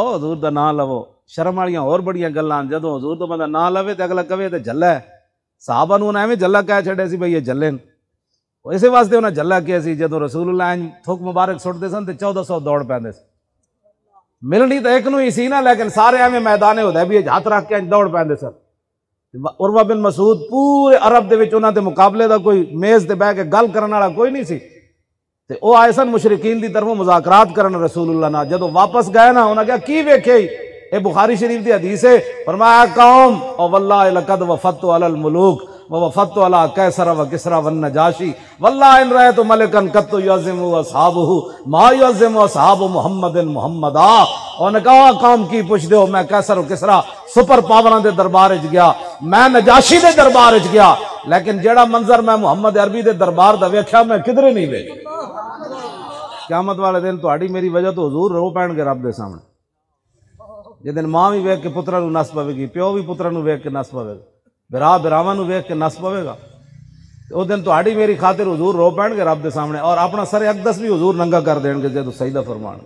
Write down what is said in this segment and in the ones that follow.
ਉਹ ਹਜ਼ੂਰ ਦਾ ਨਾਂ ਲਵੋ ਸ਼ਰਮ ਵਾਲੀਆਂ ਹੋਰ ਬੜੀਆਂ ਗੱਲਾਂ ਜਦੋਂ ਹਜ਼ੂਰ ਤੋਂ ਬੰਦਾ ਨਾਂ ਲਵੇ ਤੇ ਅਗਲਾ ਕਵੇ ਤੇ ਜੱਲਾ ਸਾਹਬਾ ਨੂੰ ਐਵੇਂ ਜੱਲਾ ਕਹਿ ਛੱਡੇ ਸੀ ਭਈ ਇਹ ਜੱਲੇ ਨੇ ਉਹ ਇਸੇ ਵਾਸਤੇ ਉਹਨਾਂ ਜੱਲਾ ਕਿਹਾ ਸੀ ਜਦੋਂ ਰਸੂਲullah ਥੁਕ ਮੁਬਾਰਕ ਸੁੱਟਦੇ ਸਨ ਤੇ 1400 ਦੌੜ ਪੈਂਦੇ ਸੀ ਮਿਲਣੀ ਤਾਂ ਇੱਕ ਨੂੰ ਹੀ ਸੀ ਨਾ ਲੇਕਿਨ ਸਾਰੇ ਐਵੇਂ ਮੈਦਾਨੇ ਹੁੰਦਾ ਵੀ ਹੱਥ ਰੱਖ ਕੇ ਇੰਜ ਦੌੜ ਪੈਂਦੇ ਸਨ ਉਰਵਾ ਬਿਨ ਮਸੂਦ ਪੂਰੇ ਅਰਬ ਦੇ ਵਿੱਚ ਉਹਨਾਂ ਦੇ ਮੁਕਾਬਲੇ ਦਾ ਕੋਈ ਮੇਜ਼ ਤੇ ਬਹਿ ਕੇ ਗੱਲ ਕਰਨ ਵਾਲਾ ਕੋਈ ਨਹੀਂ ਸੀ तो वह ਤੇ ਉਹ ਆਏ ਸਨ ਮੁਸ਼ਰਕੀਨ ਦੀ ਤਰਫੋਂ ਮੁਜ਼ਾਕਰਾਤ ਕਰਨ ਰਸੂਲullah ਨਾਲ ਜਦੋਂ ਵਾਪਸ ਗਏ ਨਾ ਉਹਨਾਂ ਕਿਹਾ ਕੀ ਵੇਖਿਆ ਇਹ ਬੁਖਾਰੀ ਸ਼ਰੀਫ ਦੀ ਹਦੀਸ ਹੈ कौम ਕੌਮ वल्ला लकद वफत ਵਫਤੁ मलूक व वफ़त अला कैसरा व किसरा वन नजाशी वल्ला इन रहे तो मलिकन कत यज़िम असाब मा मुहम्मद इन मुहम्मद आ उन्हें कहा कौम की पुछ दो मैं कैसर किसरा सुपर पावर के दरबार च गया मैं नजाशी के दरबार च गया लेकिन जड़ा मंजर मैं मुहम्मद अरबी के दरबार का वेख्या मैं किधरे नहीं वेख्या क्यामत वाले दिन थोड़ी तो मेरी वजह तो हजूर रो पैणगे रब के सामने दिन माँ भी वेख के पुत्रा नस पवेगी प्यो भी पुत्रा वेख के नस पवेगा बिरा बिरावं वेख के नस पवेगा उस दिन थोड़ी तो मेरी खातिर हजूर रो गए रब के सामने और अपना सर अकदस भी हजूर नंगा कर देगा जो तो सही का फरमान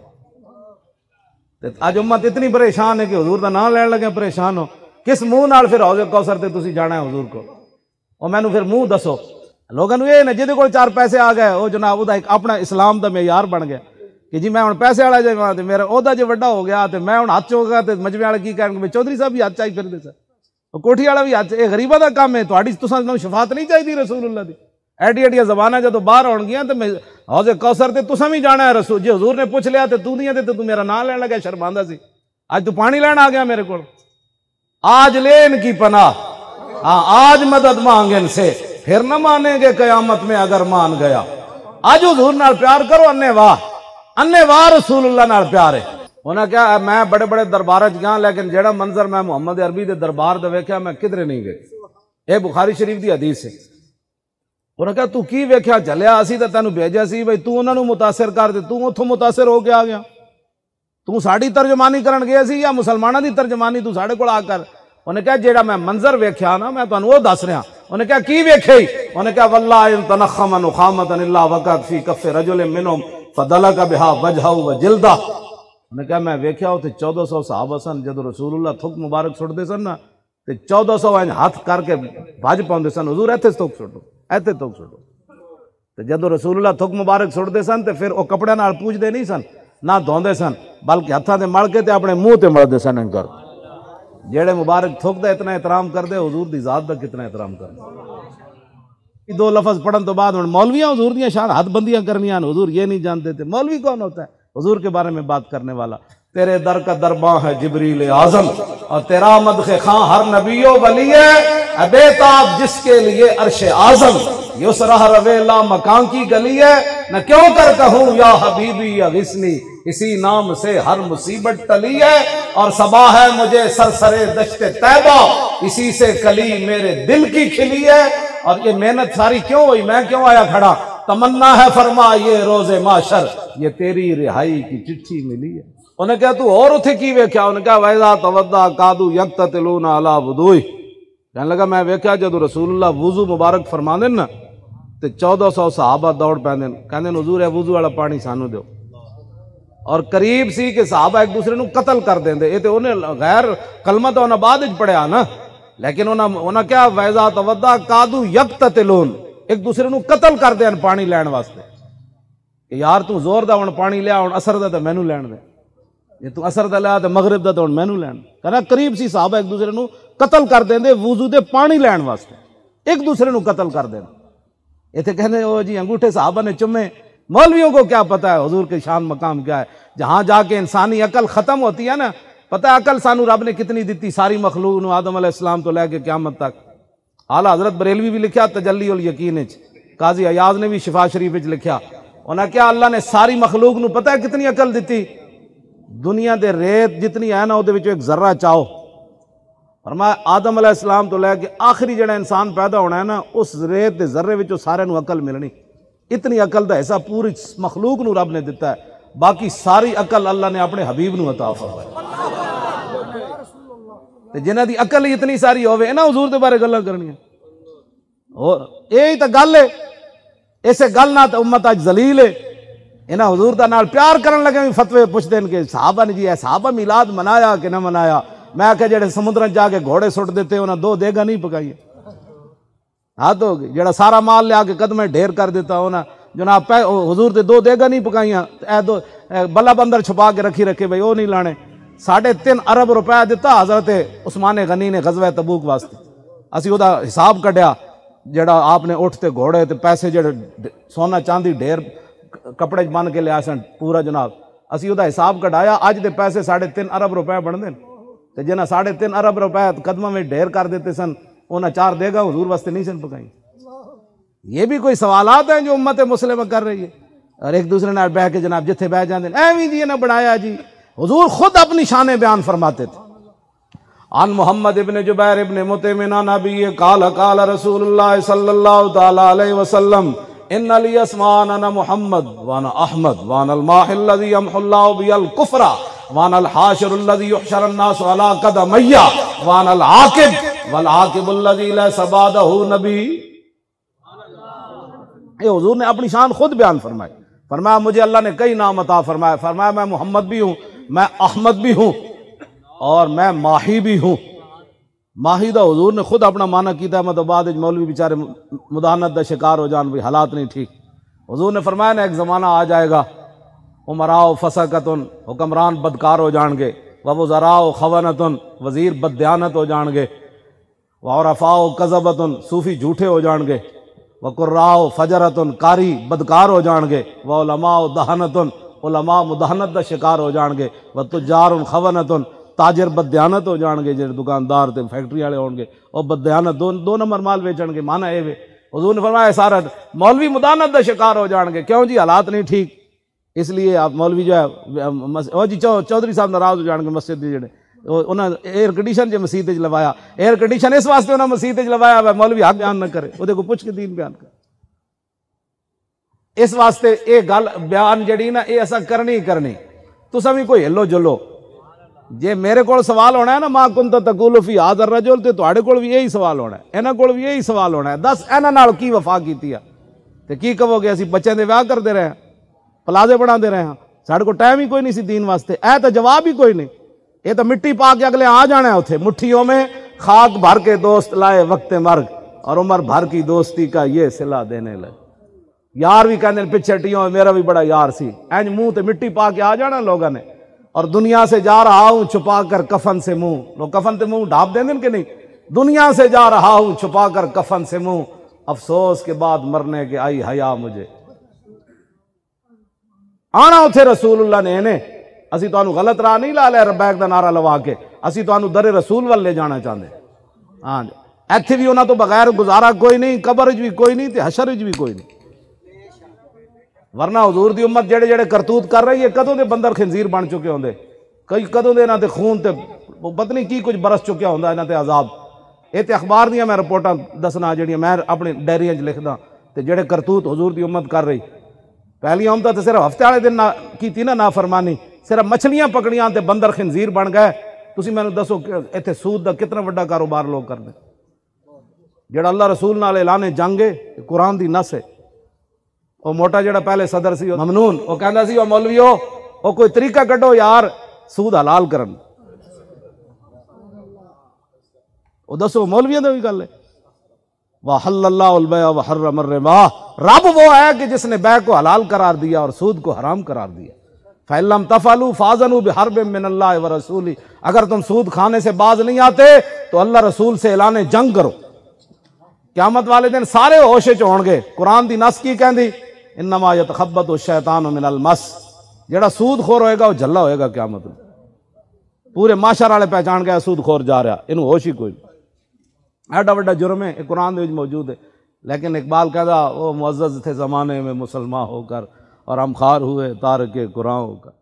अज उम्मत इतनी परेशान है कि हजूर का ना लैन लगे परेशान हो किस मूँह फिर हौजे कौसर से तुम जाना है हजूर को और मैं फिर मूँह दसो लोगों ये ना जिद को चार पैसे आ गए वो जनाब वह एक अपना इस्लाम का मेयार बन गया कि जी मैं हम पैसे वाला जगह तो मेरा वह जो व्डा हो गया तो मैं हूँ हाथ हो गया तो मजबे वाले की कहेंगे मैं चौधरी साहब भी हाथ आई फिर सर कोठी वाला भी हाथ गरीबा का काम है थोड़ी तुम शफात नहीं चाहिए रसूल उल्ला की एडिया एडिया जबान जो बहार आन गई तो मैं हौजे कौसर से तुसा भी जाना है रसूल जो हजूर ने पूछ लिया तो तू नहीं तो तू मेरा ना लैन लगे शर्मा से अज तू पानी लैन आ गया मेरे को आज लेन की पना हाँ आज मदद मांगे इनसे फिर ना मानेंगे कयामत में अगर मान गया आज हजूर नाल प्यार करो अन्य वाह अन्य वाह रसूल नाल प्यार है उन्हें क्या है? मैं बड़े बड़े दरबार च गया लेकिन जेड़ा मंजर मैं मुहम्मद अरबी के दरबार से वेख्या मैं किधरे नहीं गए यह बुखारी शरीफ की हदीस है उन्हें क्या तू की वेख्या चलिया असी तो तेन भेजा सी बई तू उन्होंने मुतासर कर दे तू उतों मुतासर हो आ गया तू साड़ी तर्जमानी कर गया या मुसलमानों की तर्जमानी तू साढ़े को आ कर उन्हें कहा जेड़ा मैं मंजर वेख्या ना मैं तुम दस रहा उन्हें कहा की वेखे उन्हें कहा वल्ला तनखमन खामत अनिला वकत फी कफे रजोले मिनो फदला का बिहा वजहाऊ व जिलदा उन्हें कहा मैं वेख्या उ चौदह सौ साहब सन जो रसूल थुक मुबारक सुटते सन ना तो चौदह सौ इंज हथ करके बज पाते सन हजूर इतने थुक सुटो इतने थुक सुटो तो जो रसूल थुक मुबारक सुटते सन तो फिर वह कपड़े पूजते नहीं सन ना धोते सन बल्कि हथाते से मल के अपने मुँह से मलते सन इन करो जेड़े मुबारक का इतना एहतराम कर दे हजूर की जात का कितना एहतराम कर दो लफज पढ़ने तो बाद हम मौलवियाँ हजूर दियाँ शान हदबंदियाँ करनिया हजूर ये नहीं जानते थे मौलवी कौन होता है हजूर के बारे में बात करने वाला तेरे दर का दरबा है जबरील आजम और तेरा मद खां हर नबीयो बलिए अबेताब जिसके लिए अरश आजम युसरा रवेला मकान की गली है न क्यों कर कहूं या हबीबी या विस्नी इसी नाम से हर मुसीबत टली है और सबा है मुझे सरसरे दश्ते तैबा इसी से कली मेरे दिल की खिली है और ये मेहनत सारी क्यों हुई मैं क्यों आया खड़ा तमन्ना है फरमा ये रोजे माशर ये तेरी रिहाई की चिट्ठी मिली है उन्हें कहा तू और उठे की वे क्या उन्हें कहा वैदा तवदा कादू यकता ना अला बुदुई कहने लगा मैं वेख्या जब रसूल वुजू मुबारक फरमा देना तो चौदह सौ सहाबा दौड़ पैदे कहते हजूर है वजू वाला पानी सानू दो और करीब सी कि सहाबा एक दूसरे को कतल कर देंगे ये तो उन्हें गैर कलमा तो उन्हें बाद पढ़िया ना लेकिन उन्होंने उन्हें क्या वैजा तवदा कादू यकत तिलोन एक दूसरे को कतल कर दे पानी लैण वास्ते यार तू जोर दा पानी लिया हूं असर दा तो मैनू लैन दे जो तू असर दा लिया तो मगरब का तो हूं मैनू लैन कहना करीब सी सहाबा एक दूसरे को कतल कर देंगे वजू दे पानी लैण वास्ते एक दूसरे को कतल कर देना ये तो कहने वो जी अंगूठे साहबा ने चुमे मौलवियों को क्या पता है हजूर के शान मकाम क्या है जहाँ जाके इंसानी अकल ख़त्म होती है ना पता है अकल सानू रब ने कितनी दी सारी मखलूक आदम अलैहिस्सलाम तो लैके क्यामत तक आला हजरत बरेलवी भी लिखा तजली और यकीन काजी अयाज ने भी शिफा शरीफ लिखा उन्हें क्या अल्लाह ने सारी मखलूक न पता है कितनी अकल दी दुनिया के रेत जितनी है ना वो एक जर्रा चाहो मैं आदम अला इस्लाम तो लैके आखिरी जड़ा इंसान पैदा होना है ना उस रेत के जर्रे सारे अकल मिलनी इतनी अकल का हिस्सा पूरी मखलूक न रब ने दिता है बाकी सारी अकल अल्लाह ने अपने हबीब नता जिन्हें अकल ही इतनी सारी होना हजूर के बारे गल कर यही तो गल है इस गल ना तो उम्मत अच जलील है इन्हें हजूर का न प्यार कर लगे फतवे पुछते हैं कि साहबा ने जी ए साहबा मिलाद मनाया कि ना मनाया मैं क्या जेडे समुद्र जाके घोड़े सुट देते उन्हें दो देगा नहीं पकाइए हाँ तो जरा सारा माल लिया के कदम ढेर कर देता उन्हें जनाब पै हजूर ते दो देगा नहीं पकाइया ए दो बल्लब अंदर छुपा के रखी रखे भाई वो नहीं लाने साढ़े तीन अरब रुपया दिता हजरत उस्मान गनी ने गजब तबूक वास्ते असी हिसाब कटिया जड़ा आपने उठते घोड़े तो पैसे जो सोना चांदी ढेर कपड़े बन के लिया सन पूरा जनाब असी हिसाब कटाया अज के पैसे साढ़े तीन अरब रुपया बनते हैं तो जिन्हें साढ़े तीन अरब रुपए कदम में ढेर कर देते सन उन्हें चार देगा हजूर वास्ते नहीं सन पकाई ये भी कोई सवालत हैं जो उम्मत मुस्लिम कर रही है और एक दूसरे ना बह के जनाब जिथे बह जाते एवं जी ने बनाया जी हजूर खुद अपनी शान बयान फरमाते थे अन मोहम्मद इबन जुबैर इबन मुतमिना नबी काल काल रसूल सल्लाम इन अली असमान मोहम्मद वाना अहमद वान अल माहिल्लजी कुफरा अपनी शान खुद बयान फरमाई फरमाया मुझे अल्लाह ने कई नाम अता फरमाया फरमाया मैं मोहम्मद भी हूँ मैं अहमद भी हूँ और मैं माही भी हूँ माही का हजूर ने खुद अपना माना किया मैं तो बाद मौलवी बेचारे मुदानत का शिकार हो जान भाई हालात नहीं ठीक हजूर ने फरमाया ना एक ज़माना आ जाएगा उमराओ फसाकतन हुक्मरान बदकार हो जाएंगे व वज़राओ खवनतन वज़ीर बदयानत हो जाएंगे व कज़बतन सूफ़ी झूठे हो जाएंगे व कुर्राओ फजरतन कारी बदकार हो जाएंगे व उलमाओ दहनतन उलमा मुदहनत का शिकार हो जाएंगे व तुजार उन खवनतन ताजर बदयानत हो जाएंगे जो दुकानदार तो फैक्ट्री वाले होंगे और बदयानत दो दो नंबर माल बेचणगे माना ए वे हजूर ने फरमाया सारा मौलवी मुदानत का शिकार हो जाएंगे क्यों जी हालात नहीं ठीक इसलिए आप मौलवी जो है जी चौ चौधरी साहब नाराज़ हो जाएंगे मस्जिद जो उन्होंने एयर कंडीशन जो मसीत लवाया एयर कंडीशन इस वास्ते उन्होंने मसीत लवाया वह मौलवी हक बयान न करे वो को पुछ के दीन बयान कर इस वास्ते ये गल बयान जी ना ये असा करनी ही करनी तुसा भी कोई हिलो जुलो जे मेरे को सवाल होना है ना मां कुंत तकूलफी आदर रजोल तो थोड़े को भी यही सवाल होना है इन्होंने को भी यही सवाल होना है दस इन्होंने की वफा की है कहोगे असं बच्चे के व्याह करते रहे पलाजे बना दे रहे हैं ਕੋਲ को टाइम ही कोई नहीं दीन वास्ते ਇਹ तो जवाब ही कोई नहीं ये तो मिट्टी पा के अगले आ जाने उ मुठ्ठियों में खाक भर के दोस्त लाए वक्त मर्ग और उम्र भर की दोस्ती का ये सिला देने लगे यार भी कहने पिछे टियो मेरा भी बड़ा यार सी एंज मुंह तो मिट्टी पा के आ जाना लोगों ने और दुनिया से जा रहा हूं छुपा कर कफन से मुंह लोग कफन से मुंह ढाप देने के नहीं दुनिया से जा रहा हूं छुपा कर कफन से मुंह अफसोस के बाद मरने के आई हया मुझे ਆਣਾ ਉਥੇ ਰਸੂਲullah ਨੇ ਨੇ ਅਸੀਂ ਤੁਹਾਨੂੰ ਗਲਤ ਰਾਹ ਨਹੀਂ ਲਾ ਲਿਆ ਰਬੈਕ ਦਾ ਨਾਰਾ ਲਵਾ ਕੇ ਅਸੀਂ ਤੁਹਾਨੂੰ ਦਰੇ ਰਸੂਲ ਵੱਲ ਲੈ ਜਾਣਾ ਚਾਹੁੰਦੇ ਹਾਂ ਇੱਥੇ ਵੀ ਉਹਨਾਂ ਤੋਂ ਬਗੈਰ ਗੁਜ਼ਾਰਾ ਕੋਈ ਨਹੀਂ ਕਬਰ 'ਚ ਵੀ ਕੋਈ ਨਹੀਂ ਤੇ ਹਸ਼ਰ 'ਚ ਵੀ ਕੋਈ ਨਹੀਂ ਵਰਨਾ ਹਜ਼ੂਰ ਦੀ ਉਮਤ ਜਿਹੜੇ ਜਿਹੜੇ ਕਰਤੂਤ ਕਰ ਰਹੀ ਹੈ ਕਦੋਂ ਦੇ ਬੰਦਰ ਖੰਜ਼ੀਰ ਬਣ ਚੁੱਕੇ ਹੁੰਦੇ ਕਈ ਕਦੋਂ ਦੇ ਇਹਨਾਂ ਤੇ ਖੂਨ ਤੇ ਪਤਨੀ ਕੀ ਕੁਝ ਬਰਸ ਚੁੱਕਿਆ ਹੁੰਦਾ ਇਹਨਾਂ ਤੇ ਆਜ਼ਾਦ ਇਹ ਤੇ ਅਖਬਾਰ ਦੀਆਂ ਮੈਂ ਰਿਪੋਰਟਾਂ ਦੱਸਣਾ ਜਿਹੜੀਆਂ ਮੈਂ ਆਪਣੀ ਡਾਇਰੀਆਂ 'ਚ ਲਿਖਦਾ ਤੇ ਜਿਹੜੇ ਕਰਤੂਤ ਹਜ਼ੂਰ ਦੀ ਉਮਤ ਕਰ ਰਹੀ पहली आमदा तो सिर्फ हफ्ते वाले दिन ना की ना ना नाफरमानी सिर्फ मछलियां पकड़िया तो बंदर खनजीर बन गए तुम मैं दसो इतने सूद का कितना व्डा कारोबार लोग करते जोड़ा अल्लाह रसूल ना लाने जंग है कुरान की नस है वो मोटा जोड़ा पहले सदर से ममनून वह कहता सी हो वह कोई तरीका क्डो यार सूद हलाल कर दसो मौलवियों का भी गल है वहल्ला वहर्रमर वाह रब वो है कि जिसने बै को हलाल करार दिया और सूद को हराम करार दिया फ़ैलम तफालू फाजन बिहार मिनल्ला व रसूली अगर तुम सूद खाने से बाज नहीं आते तो अल्लाह रसूल से ऐलान जंग करो क्यामत वाले दिन सारे होशे च गए कुरान की नस की कहती खबत यतखबत शैतान मिनलमस मस सूद खोर होएगा वो झल्ला होएगा क्यामत पूरे माशर वाले पहचान गया सूद खोर जा रहा इनू होश ही कोई नहीं एडा वा जुर्म है कुरान मौजूद है लेकिन इकबाल कहता वो मुआज़ थे ज़माने में मुसलमान होकर और हम खार हुए तार के कुरान होकर